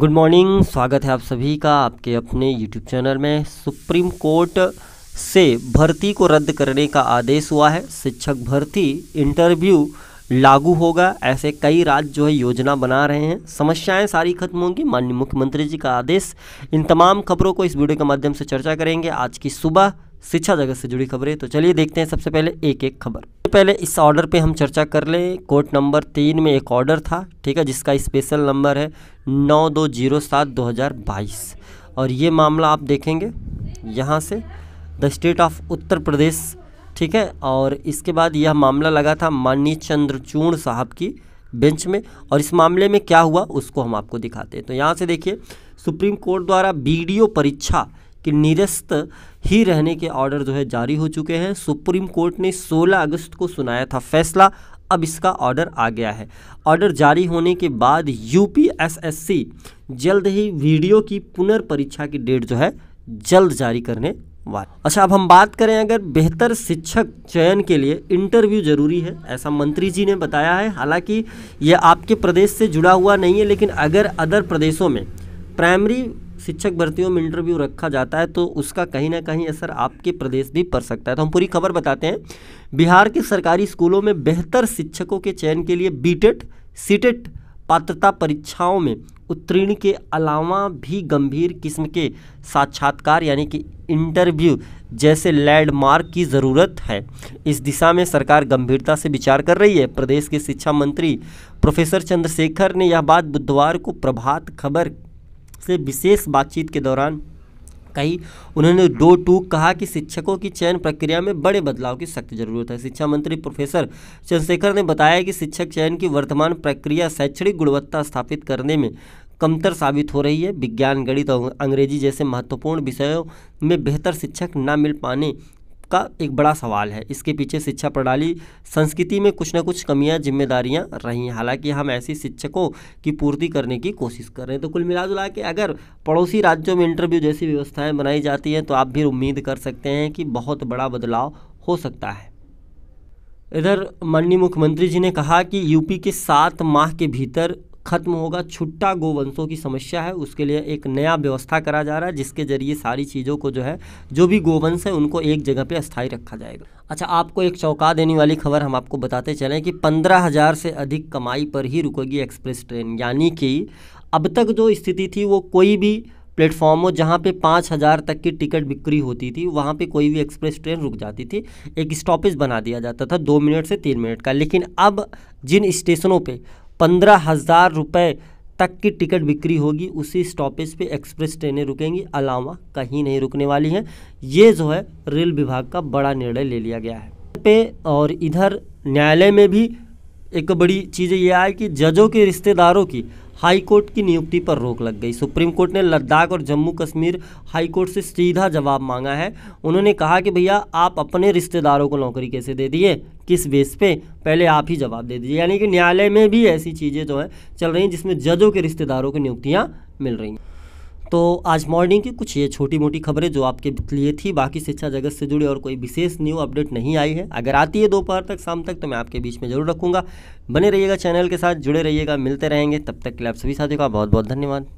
good morning स्वागत है आप सभी का आपके अपने यूट्यूब चैनल में सुप्रीम कोर्ट से भर्ती को रद्द करने का आदेश हुआ है शिक्षक भर्ती इंटरव्यू लागू होगा ऐसे कई राज्य जो है योजना बना रहे हैं समस्याएं सारी खत्म होंगी माननीय मुख्यमंत्री जी का आदेश इन तमाम खबरों को इस वीडियो के माध्यम से चर्चा करेंगे आज की सुबह शिक्षा जगत से जुड़ी खबरें तो चलिए देखते हैं सबसे पहले एक एक खबर पहले इस ऑर्डर पे हम चर्चा कर लें कोर्ट नंबर तीन में एक ऑर्डर था ठीक है जिसका स्पेशल नंबर है नौ दो जीरो सात दो हज़ार बाईस और ये मामला आप देखेंगे यहाँ से the state of Uttar Pradesh ठीक है और इसके बाद यह मामला लगा था माननीय चंद्रचूड़ साहब की बेंच में और इस मामले में क्या हुआ उसको हम आपको दिखाते हैं तो यहाँ से देखिए सुप्रीम कोर्ट द्वारा बी परीक्षा कि निरस्त ही रहने के ऑर्डर जो है जारी हो चुके हैं सुप्रीम कोर्ट ने 16 अगस्त को सुनाया था फैसला अब इसका ऑर्डर आ गया है ऑर्डर जारी होने के बाद यूपीएसएससी जल्द ही वीडियो की पुनर्परीक्षा की डेट जो है जल्द जारी करने वाले अच्छा अब हम बात करें अगर बेहतर शिक्षक चयन के लिए इंटरव्यू जरूरी है ऐसा मंत्री जी ने बताया है हालांकि ये आपके प्रदेश से जुड़ा हुआ नहीं है लेकिन अगर अदर प्रदेशों में प्राइमरी शिक्षक भर्तियों में इंटरव्यू रखा जाता है तो उसका कहीं ना कहीं असर आपके प्रदेश भी पड़ सकता है तो हम पूरी खबर बताते हैं बिहार के सरकारी स्कूलों में बेहतर शिक्षकों के चयन के लिए बीटेट सीटेट पात्रता परीक्षाओं में उत्तीर्ण के अलावा भी गंभीर किस्म के साक्षात्कार यानी कि इंटरव्यू जैसे लैंडमार्क की ज़रूरत है इस दिशा में सरकार गंभीरता से विचार कर रही है प्रदेश के शिक्षा मंत्री प्रोफेसर चंद्रशेखर ने यह बात बुधवार को प्रभात खबर से विशेष बातचीत के दौरान कही उन्होंने दो टूक कहा कि शिक्षकों की चयन प्रक्रिया में बड़े बदलाव की सख्त जरूरत है शिक्षा मंत्री प्रोफेसर चंद्रशेखर ने बताया कि शिक्षक चयन की वर्तमान प्रक्रिया शैक्षणिक गुणवत्ता स्थापित करने में कमतर साबित हो रही है विज्ञान गणित और अंग्रेजी जैसे महत्वपूर्ण विषयों में बेहतर शिक्षक न मिल पाने का एक बड़ा सवाल है इसके पीछे शिक्षा प्रणाली संस्कृति में कुछ ना कुछ कमियां जिम्मेदारियां रही हैं हालांकि हम ऐसे शिक्षकों की पूर्ति करने की कोशिश कर रहे हैं तो कुल मिला जुला के अगर पड़ोसी राज्यों में इंटरव्यू जैसी व्यवस्थाएं बनाई जाती हैं तो आप भी उम्मीद कर सकते हैं कि बहुत बड़ा बदलाव हो सकता है इधर माननीय मुख्यमंत्री जी ने कहा कि यूपी के सात माह के भीतर खत्म होगा छुट्टा गोवंशों की समस्या है उसके लिए एक नया व्यवस्था करा जा रहा है जिसके जरिए सारी चीज़ों को जो है जो भी गोवंश है उनको एक जगह पे स्थायी रखा जाएगा अच्छा आपको एक चौंका देने वाली खबर हम आपको बताते चलें कि पंद्रह हज़ार से अधिक कमाई पर ही रुकेगी एक्सप्रेस ट्रेन यानी कि अब तक जो स्थिति थी वो कोई भी प्लेटफॉर्म हो जहाँ पे पाँच हज़ार तक की टिकट बिक्री होती थी वहाँ पे कोई भी एक्सप्रेस ट्रेन रुक जाती थी एक स्टॉपेज बना दिया जाता था दो मिनट से तीन मिनट का लेकिन अब जिन स्टेशनों पे पंद्रह हज़ार रुपये तक की टिकट बिक्री होगी उसी स्टॉपेज पे एक्सप्रेस ट्रेनें रुकेंगी अलावा कहीं नहीं रुकने वाली हैं ये जो है रेल विभाग का बड़ा निर्णय ले लिया गया है पे और इधर न्यायालय में भी एक बड़ी चीज़ ये आई कि जजों के रिश्तेदारों की हाई कोर्ट की नियुक्ति पर रोक लग गई सुप्रीम कोर्ट ने लद्दाख और जम्मू कश्मीर हाई कोर्ट से सीधा जवाब मांगा है उन्होंने कहा कि भैया आप अपने रिश्तेदारों को नौकरी कैसे दे दिए किस बेस पे पहले आप ही जवाब दे दीजिए यानी कि न्यायालय में भी ऐसी चीज़ें जो हैं चल रही हैं जिसमें जजों के रिश्तेदारों की नियुक्तियाँ मिल रही हैं तो आज मॉर्निंग की कुछ ये छोटी मोटी खबरें जो आपके लिए थी बाकी शिक्षा जगत से जुड़ी और कोई विशेष न्यू अपडेट नहीं आई है अगर आती है दोपहर तक शाम तक तो मैं आपके बीच में जरूर रखूँगा बने रहिएगा चैनल के साथ जुड़े रहिएगा मिलते रहेंगे तब तक के लिए आप सभी साथियों का बहुत बहुत धन्यवाद